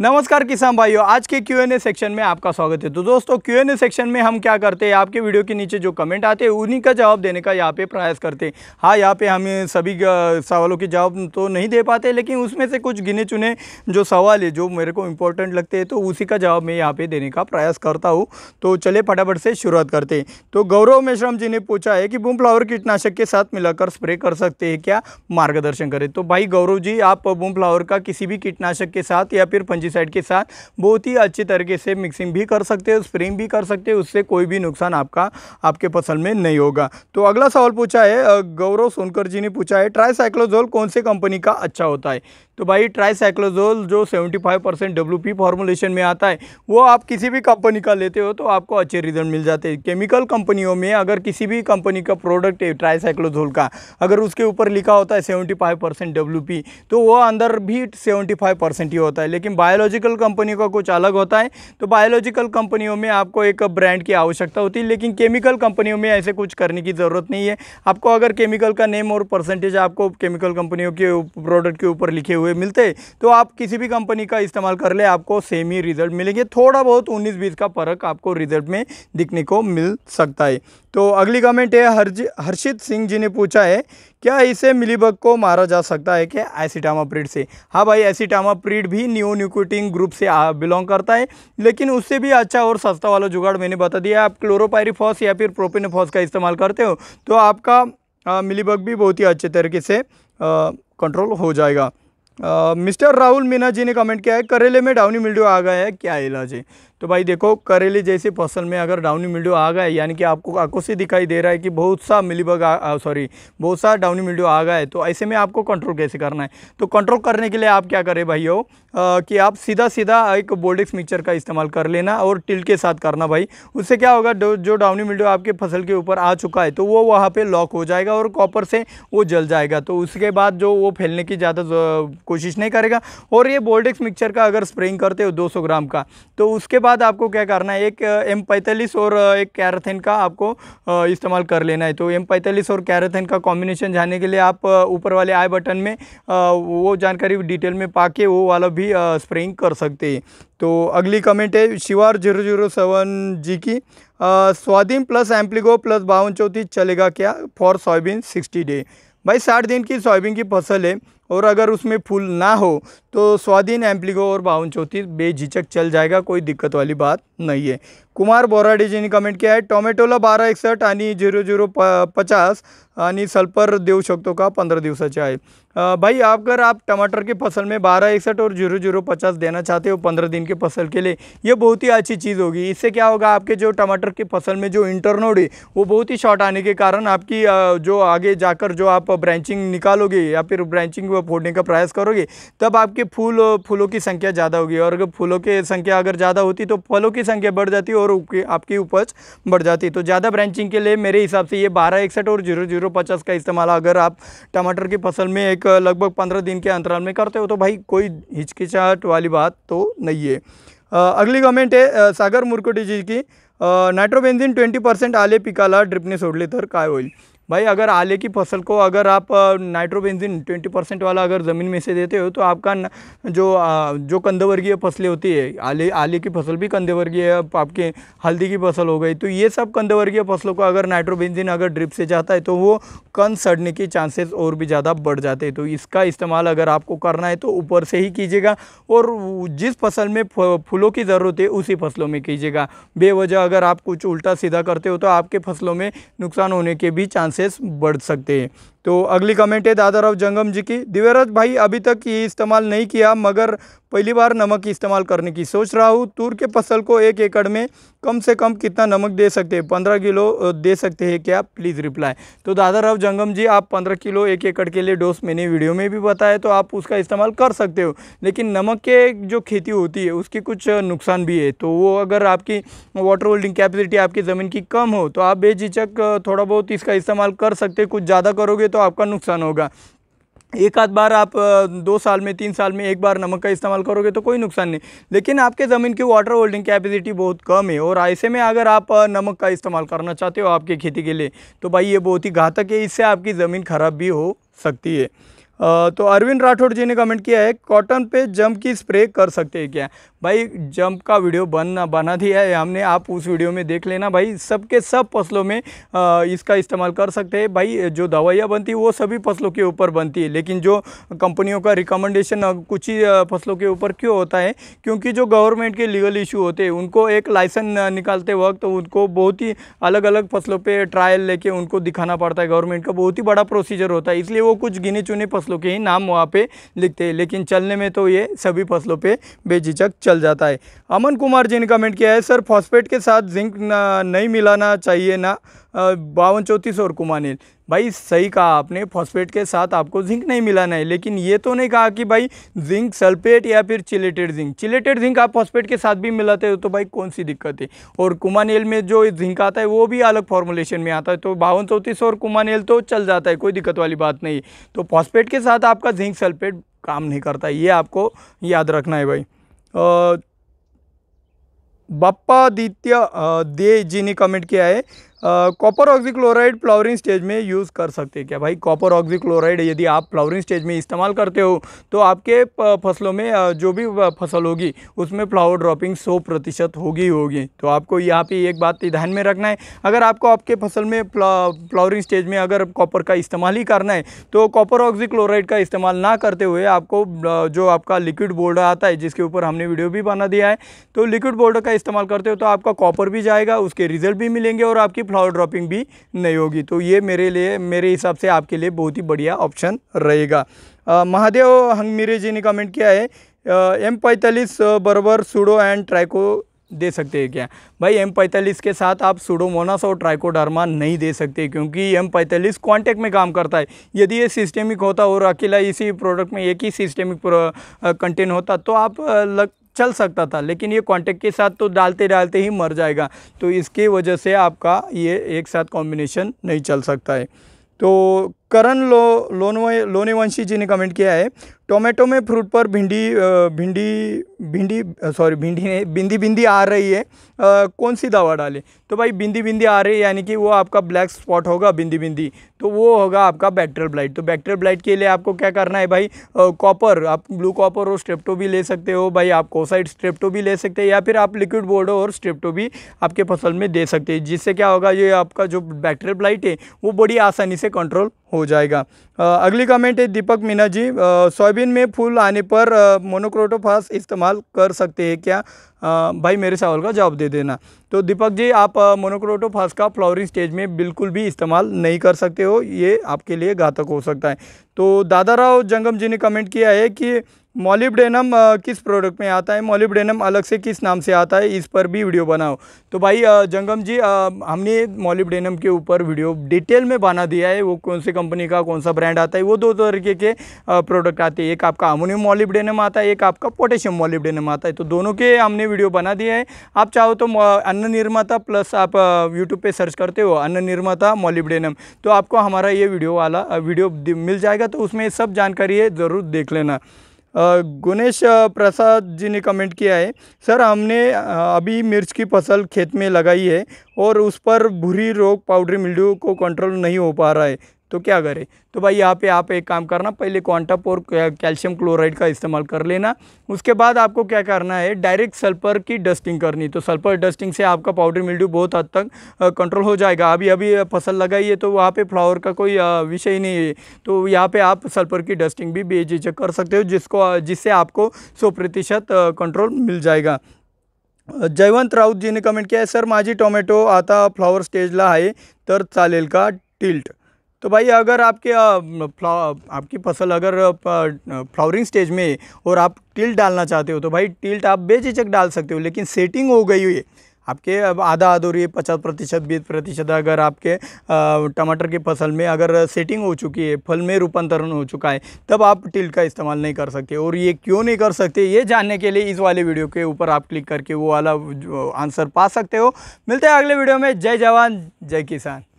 नमस्कार किसान भाइयों आज के क्यू एन ए सेक्शन में आपका स्वागत है तो दोस्तों क्यू एन ए सेक्शन में हम क्या करते हैं आपके वीडियो के नीचे जो कमेंट आते हैं उन्हीं का जवाब देने का यहाँ पे प्रयास करते हैं हाँ यहाँ पे हम सभी सवालों के जवाब तो नहीं दे पाते लेकिन उसमें से कुछ गिने चुने जो सवाल है जो मेरे को इंपॉर्टेंट लगते हैं तो उसी का जवाब मैं यहाँ पर देने का प्रयास करता हूँ तो चले फटाफट से शुरुआत करते हैं तो गौरव मिश्रम जी ने पूछा है कि बूम फ्लावर कीटनाशक के साथ मिलाकर स्प्रे कर सकते हैं क्या मार्गदर्शन करें तो भाई गौरव जी आप बूम फ्लावर का किसी भी कीटनाशक के साथ या फिर फंजीसाइड के साथ बहुत ही अच्छी तरीके से मिक्सिंग भी कर सकते हो स्प्रिंग भी कर सकते हो उससे कोई भी नुकसान आपका आपके फसल में नहीं होगा तो अगला सवाल पूछा है गौरव सोनकर जी ने पूछा है ट्राई कौन से कंपनी का अच्छा होता है तो भाई ट्राईसाइक्लोजोल जो 75 परसेंट डब्ल्यू फॉर्मुलेशन में आता है वो आप किसी भी कंपनी का लेते हो तो आपको अच्छे रिजल्ट मिल जाते हैं केमिकल कंपनियों में अगर किसी भी कंपनी का प्रोडक्ट है ट्राईसाइक्लोजोल का अगर उसके ऊपर लिखा होता है सेवेंटी फाइव परसेंट डब्ल्यू तो वो अंदर भी सेवेंटी फाइव परसेंट ही होता है लेकिन बायोलॉजिकल कंपनी का कुछ अलग होता है तो बायोलॉजिकल कंपनियों में आपको एक ब्रांड की आवश्यकता होती है लेकिन केमिकल कंपनियों में ऐसे कुछ करने की ज़रूरत नहीं है आपको अगर केमिकल का नेम और परसेंटेज आपको केमिकल कंपनियों के प्रोडक्ट के ऊपर लिखे हुए हुए मिलते तो आप किसी भी कंपनी का इस्तेमाल कर ले आपको सेम ही रिजल्ट मिलेंगे थोड़ा बहुत उन्नीस बीस का फ़र्क आपको रिजल्ट में दिखने को मिल सकता है तो अगली कमेंट है हर्ज हर्षित सिंह जी ने पूछा है क्या इसे मिलीबग को मारा जा सकता है क्या एसिटामाप्रीड से हाँ भाई एसिटामाप्रीड भी न्यू न्यूकोटिंग ग्रुप से बिलोंग करता है लेकिन उससे भी अच्छा और सस्ता वाला जुगाड़ मैंने बता दिया आप क्लोरोपायरीफॉस या फिर प्रोपिनफॉस का इस्तेमाल करते हो तो आपका मिलीबग भी बहुत ही अच्छे तरीके से कंट्रोल हो जाएगा मिस्टर राहुल मीना जी ने कमेंट किया है करेले में डाउनी मिल्डो आ गया है क्या इलाज है तो भाई देखो करेले जैसे फसल में अगर डाउनी मिल्डो आ गया है यानी कि आपको आंखों से दिखाई दे रहा है कि बहुत सा मिलीबग सॉरी बहुत सा डाउनी मिल्डो आ गया है तो ऐसे में आपको कंट्रोल कैसे करना है तो कंट्रोल करने के लिए आप क्या करें भाइयों कि आप सीधा सीधा एक बोल्डिक्स मिक्सचर का इस्तेमाल कर लेना और टिल के साथ करना भाई उससे क्या होगा जो डाउनी मिल्डो आपके फसल के ऊपर आ चुका है तो वो वहाँ पर लॉक हो जाएगा और कॉपर से वो जल जाएगा तो उसके बाद जो वो फैलने की ज़्यादा कोशिश नहीं करेगा और ये बोल्डिक्स मिक्सचर का अगर स्प्रेइंग करते हो 200 ग्राम का तो उसके बाद आपको क्या करना है एक एम पैंतालीस और एक कैराथेन का आपको इस्तेमाल कर लेना है तो एम पैंतालीस और कैराथेन का कॉम्बिनेशन जाने के लिए आप ऊपर वाले आई बटन में वो जानकारी डिटेल में पा वो वाला भी स्प्रेइंग कर सकते हैं तो अगली कमेंट है शिवार जीरो जीरो सेवन जी की स्वाधीन प्लस एम्प्लीगो प्लस बावन चौथी चलेगा क्या फॉर सोयाबीन सिक्सटी डे भाई साठ दिन की सोयाबीन की फसल है और अगर उसमें फूल ना हो तो स्वाधीन एम्पलिको और बावन चौथी बेझिझक चल जाएगा कोई दिक्कत वाली बात नहीं है कुमार बोराडे ने कमेंट किया है टोमेटोला बारह एकसठ आनी जीरो जीरो प पचास आनी सल्फर दे सकते का पंद्रह दिवसाचे आहे भाई आप अगर आप टमाटर की फसल में बारह इकसठ और जीरो जीरो पचास देना चाहते हो पंद्रह दिन की फसल के लिए ये बहुत ही अच्छी चीज़ होगी इससे क्या होगा आपके जो टमाटर की फसल में जो इंटरनोड है वो बहुत ही शॉर्ट आने के कारण आपकी जो आगे जाकर जो आप ब्रांचिंग निकालोगे या फिर ब्रांचिंग फोड़ने का प्रयास करोगे तब आपके फूल फूलों की संख्या ज़्यादा होगी और अगर फूलों की संख्या अगर ज़्यादा होती तो फलों की संख्या बढ़ जाती और आपकी उपज बढ़ जाती तो ज़्यादा ब्रांचिंग के लिए मेरे हिसाब से ये बारह इकसठ और जीरो जीरो पचास का इस्तेमाल अगर आप टमाटर की फसल में एक लगभग पंद्रह दिन के अंतराल में करते हो तो भाई कोई हिचकिचाहट वाली बात तो नहीं है अगली कमेंट है सागर मुरकुटे जी की नाइट्रोबेंजिन ट्वेंटी परसेंट आले पिकाला ड्रिपने सोडले तो काय होईल भाई अगर आले की फसल को अगर आप नाइट्रोबेंजिन 20 परसेंट वाला अगर ज़मीन में से देते हो तो आपका जो जो कंदवर्गीय फसलें होती है आले आले की फसल भी कंदवर्गीय है आपके हल्दी की फसल हो गई तो ये सब कंदवर्गीय फसलों को अगर नाइट्रोबेंजिन अगर ड्रिप से जाता है तो वो कन सड़ने के चांसेस और भी ज़्यादा बढ़ जाते हैं तो इसका इस्तेमाल अगर आपको करना है तो ऊपर से ही कीजिएगा और जिस फसल में फूलों की ज़रूरत है उसी फसलों में कीजिएगा बेवजह अगर आप कुछ उल्टा सीधा करते हो तो आपके फसलों में नुकसान होने के भी चांस चांसेस बढ़ सकते हैं तो अगली कमेंट है दादाराव जंगम जी की दिवेरज भाई अभी तक ये इस्तेमाल नहीं किया मगर पहली बार नमक इस्तेमाल करने की सोच रहा हूँ तूर के फसल को एक एकड़ में कम से कम कितना नमक दे सकते हैं पंद्रह किलो दे सकते हैं क्या प्लीज़ रिप्लाई तो दादाराव जंगम जी आप पंद्रह किलो एक एकड़ के लिए डोस मैंने वीडियो में भी बताया तो आप उसका इस्तेमाल कर सकते हो लेकिन नमक के जो खेती होती है उसकी कुछ नुकसान भी है तो वो अगर आपकी वाटर होल्डिंग कैपेसिटी आपकी ज़मीन की कम हो तो आप बेझिझक थोड़ा बहुत इसका इस्तेमाल कर सकते कुछ ज़्यादा करोगे तो तो आपका नुकसान होगा एक आध बार आप दो साल में तीन साल में एक बार नमक का इस्तेमाल करोगे तो कोई नुकसान नहीं लेकिन आपके ज़मीन की वाटर होल्डिंग कैपेसिटी बहुत कम है और ऐसे में अगर आप नमक का इस्तेमाल करना चाहते हो आपके खेती के लिए तो भाई ये बहुत ही घातक है इससे आपकी ज़मीन खराब भी हो सकती है तो अरविंद राठौड़ जी ने कमेंट किया है कॉटन पे जम की स्प्रे कर सकते हैं क्या भाई जम का वीडियो बन बना दिया है हमने आप उस वीडियो में देख लेना भाई सबके सब फसलों में इसका इस्तेमाल कर सकते हैं भाई जो दवाइयाँ बनती है वो सभी फसलों के ऊपर बनती है लेकिन जो कंपनियों का रिकमेंडेशन कुछ ही फसलों के ऊपर क्यों होता है क्योंकि जो गवर्नमेंट के लीगल इशू होते हैं उनको एक लाइसेंस निकालते वक्त तो उनको बहुत ही अलग अलग फसलों पर ट्रायल लेके उनको दिखाना पड़ता है गवर्नमेंट का बहुत ही बड़ा प्रोसीजर होता है इसलिए वो कुछ गिने चुने फसल फसलों के ही नाम वहाँ पे लिखते हैं लेकिन चलने में तो ये सभी फसलों पे बेझिझक चल जाता है अमन कुमार जी ने कमेंट किया है सर फॉस्फेट के साथ जिंक नहीं मिलाना चाहिए ना बावन चौंतीस और कुमानिल भाई सही कहा आपने फॉस्फेट के साथ आपको जिंक नहीं मिलाना है लेकिन ये तो नहीं कहा कि भाई जिंक सल्फेट या फिर चिलेटेड जिंक चिलेटेड जिंक आप फॉस्फेट के साथ भी मिलाते हो तो भाई कौन सी दिक्कत है और कुमानेल में जो जिंक आता है वो भी अलग फॉर्मुलेशन में आता है तो बावन चौंतीस और कुमानेल तो चल जाता है कोई दिक्कत वाली बात नहीं तो फॉस्फेट के साथ आपका जिंक सल्फेट काम नहीं करता ये आपको याद रखना है भाई बप्पादित्य दे जी ने कमेंट किया है कॉपर ऑक्सीक्लोराइड फ्लावरिंग स्टेज में यूज़ कर सकते हैं क्या भाई कॉपर ऑक्सीक्लोराइड यदि आप फ्लावरिंग स्टेज में इस्तेमाल करते हो तो आपके फसलों में जो भी फसल होगी उसमें फ्लावर ड्रॉपिंग सौ प्रतिशत होगी होगी तो आपको यहाँ पे एक बात ध्यान में रखना है अगर आपको आपके फसल में फ्लावरिंग स्टेज में अगर कॉपर का इस्तेमाल ही करना है तो कॉपर ऑक्सीक्लोराइड का इस्तेमाल ना करते हुए आपको जो आपका लिक्विड बोर्ड आता है जिसके ऊपर हमने वीडियो भी बना दिया है तो लिक्विड बोर्ड का इस्तेमाल करते हो तो आपका कॉपर भी जाएगा उसके रिजल्ट भी मिलेंगे और आपकी फ्लावर ड्रॉपिंग भी नहीं होगी तो ये मेरे लिए मेरे हिसाब से आपके लिए बहुत ही बढ़िया ऑप्शन रहेगा महादेव हंगमीरे जी ने कमेंट किया है एम पैंतालीस बरबर सूडो एंड ट्राइको दे सकते हैं क्या भाई एम पैंतालीस के साथ आप सुडोमोनास और ट्राइकोडर्मा नहीं दे सकते क्योंकि एम पैंतालीस कॉन्टैक्ट में काम करता है यदि ये सिस्टेमिक होता और अकेला इसी प्रोडक्ट में एक ही सिस्टेमिक कंटेन होता तो आप लग चल सकता था लेकिन ये कॉन्टेक्ट के साथ तो डालते डालते ही मर जाएगा तो इसके वजह से आपका ये एक साथ कॉम्बिनेशन नहीं चल सकता है तो करण लो लोन लोनेवंशी जी ने कमेंट किया है टोमेटो में फ्रूट पर भिंडी भिंडी भिंडी सॉरी भिंडी ने बिंदी बिंदी आ रही है आ, कौन सी दवा डालें तो भाई बिंदी बिंदी आ रही है यानी कि वो आपका ब्लैक स्पॉट होगा बिंदी बिंदी तो वो होगा आपका बैक्टेरियल ब्लाइट तो बैक्टेरियल ब्लाइट के लिए आपको क्या करना है भाई कॉपर आप ब्लू कॉपर और स्ट्रेप्टो भी ले सकते हो भाई आप कोसाइड स्ट्रेप्टो भी ले सकते हैं या फिर आप लिक्विड बोर्डो और स्ट्रेप्टो भी आपके फसल में दे सकते हैं जिससे क्या होगा ये आपका जो बैक्टेरियल ब्लाइट है वो बड़ी आसानी से कंट्रोल हो जाएगा अगली कमेंट है दीपक मीना जी सोयाबीन में फूल आने पर मोनोक्रोटोफास इस्तेमाल कर सकते हैं क्या आ, भाई मेरे सवाल का जवाब दे देना तो दीपक जी आप मोनोक्रोटोफास का फ्लावरिंग स्टेज में बिल्कुल भी इस्तेमाल नहीं कर सकते हो ये आपके लिए घातक हो सकता है तो दादा राव जंगम जी ने कमेंट किया है कि मॉलिब्डेनम किस प्रोडक्ट में आता है मॉलिब्डेनम अलग से किस नाम से आता है इस पर भी वीडियो बनाओ तो भाई जंगम जी हमने मॉलिब्डेनम के ऊपर वीडियो डिटेल में बना दिया है वो कौन से कंपनी का कौन सा ब्रांड आता है वो दो तरीके के प्रोडक्ट आते हैं एक आपका अमोनियम मॉलिब्डेनम आता है एक आपका पोटेशियम मॉलिब्डेनम आता है तो दोनों के हमने वीडियो बना दिया है आप चाहो तो अन्न निर्माता प्लस आप यूट्यूब पर सर्च करते हो अन्न निर्माता मॉलिब्डेनम तो आपको हमारा ये वीडियो वाला वीडियो मिल जाएगा तो उसमें सब जानकारी है ज़रूर देख लेना गुनेश प्रसाद जी ने कमेंट किया है सर हमने अभी मिर्च की फसल खेत में लगाई है और उस पर भूरी रोग पाउडर मिल्डू को कंट्रोल नहीं हो पा रहा है तो क्या करें तो भाई यहाँ पे आप एक काम करना पहले क्वांटप और कैल्शियम क्लोराइड का इस्तेमाल कर लेना उसके बाद आपको क्या करना है डायरेक्ट सल्फर की डस्टिंग करनी तो सल्फर डस्टिंग से आपका पाउडर मिल्ड्यू बहुत हद तक कंट्रोल हो जाएगा अभी अभी फसल लगाई है तो वहाँ पे फ्लावर का कोई विषय नहीं है तो यहाँ पर आप सल्फर की डस्टिंग भी बेझिझक कर सकते हो जिसको जिससे आपको सौ प्रतिशत कंट्रोल मिल जाएगा जयवंत राउत जी ने कमेंट किया है सर माजी टोमेटो आता फ्लावर स्टेजला है तर चालेल का टिल्ट तो भाई अगर आपके आपकी फसल अगर फ्लावरिंग स्टेज में और आप टिल्ट डालना चाहते हो तो भाई टिल्ट आप बेझिझक डाल सकते हो लेकिन सेटिंग हो गई हुई है आपके अब आधा अधूरी पचास प्रतिशत बीस प्रतिशत अगर आपके टमाटर की फसल में अगर सेटिंग हो चुकी है फल में रूपांतरण हो चुका है तब आप टिल का इस्तेमाल नहीं कर सकते और ये क्यों नहीं कर सकते ये जानने के लिए इस वाले वीडियो के ऊपर आप क्लिक करके वो वाला आंसर पा सकते हो मिलते हैं अगले वीडियो में जय जवान जय किसान